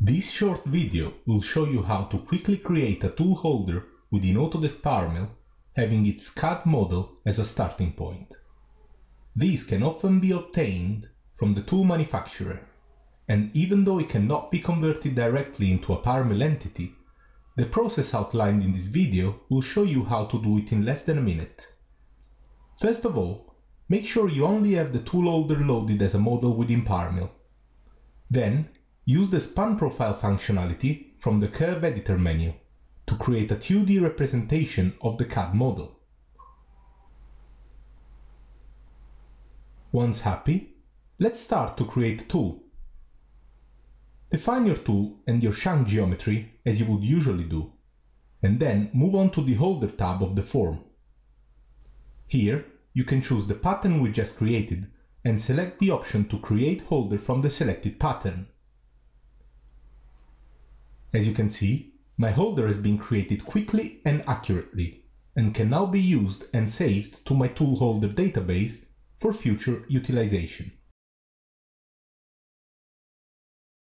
This short video will show you how to quickly create a tool holder within Autodesk PowerMill having its CAD model as a starting point. These can often be obtained from the tool manufacturer, and even though it cannot be converted directly into a PowerMill entity, the process outlined in this video will show you how to do it in less than a minute. First of all, make sure you only have the tool holder loaded as a model within PowerMill. Then Use the span profile functionality from the curve editor menu to create a 2D representation of the CAD model. Once happy, let's start to create a tool. Define your tool and your shank geometry as you would usually do, and then move on to the holder tab of the form. Here, you can choose the pattern we just created and select the option to create holder from the selected pattern. As you can see, my holder has been created quickly and accurately and can now be used and saved to my tool holder database for future utilization.